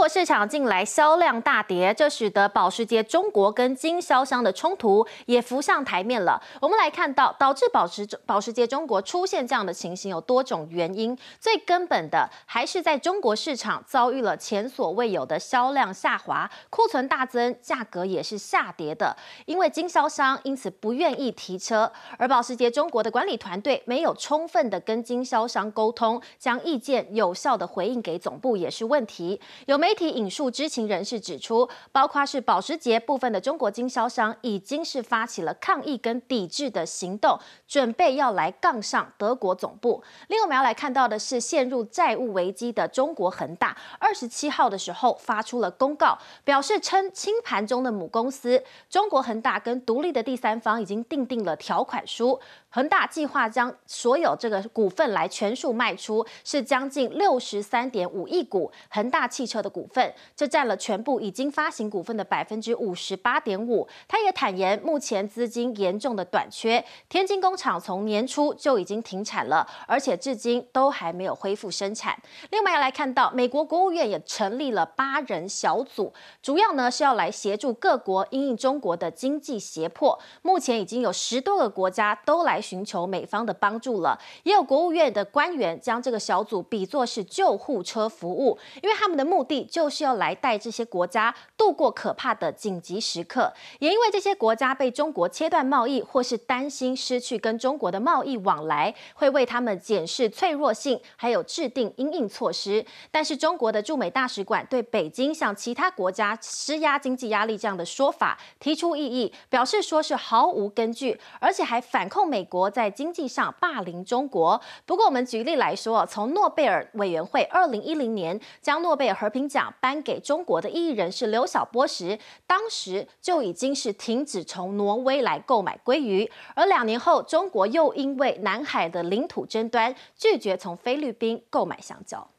国市场近来销量大跌，这使得保时捷中国跟经销商的冲突也浮上台面了。我们来看到，导致保时保时捷中国出现这样的情形有多种原因，最根本的还是在中国市场遭遇了前所未有的销量下滑，库存大增，价格也是下跌的，因为经销商因此不愿意提车，而保时捷中国的管理团队没有充分的跟经销商沟通，将意见有效的回应给总部也是问题，有没？媒体引述知情人士指出，包括是保时捷部分的中国经销商，已经是发起了抗议跟抵制的行动，准备要来杠上德国总部。另外，我们要来看到的是，陷入债务危机的中国恒大，二十七号的时候发出了公告，表示称清盘中的母公司中国恒大跟独立的第三方已经订定了条款书，恒大计划将所有这个股份来全数卖出，是将近六十三点五亿股恒大汽车的股。股份这占了全部已经发行股份的百分之五十八点五。他也坦言，目前资金严重的短缺，天津工厂从年初就已经停产了，而且至今都还没有恢复生产。另外要来看到，美国国务院也成立了八人小组，主要呢是要来协助各国应中国的经济胁迫。目前已经有十多个国家都来寻求美方的帮助了，也有国务院的官员将这个小组比作是救护车服务，因为他们的目的。就是要来带这些国家度过可怕的紧急时刻，也因为这些国家被中国切断贸易，或是担心失去跟中国的贸易往来，会为他们检视脆弱性，还有制定应应措施。但是中国的驻美大使馆对北京向其他国家施压、经济压力这样的说法提出异议，表示说是毫无根据，而且还反控美国在经济上霸凌中国。不过我们举例来说，从诺贝尔委员会二零一零年将诺贝尔和平奖颁给中国的艺人是刘小波时，当时就已经是停止从挪威来购买鲑鱼，而两年后，中国又因为南海的领土争端，拒绝从菲律宾购买香蕉。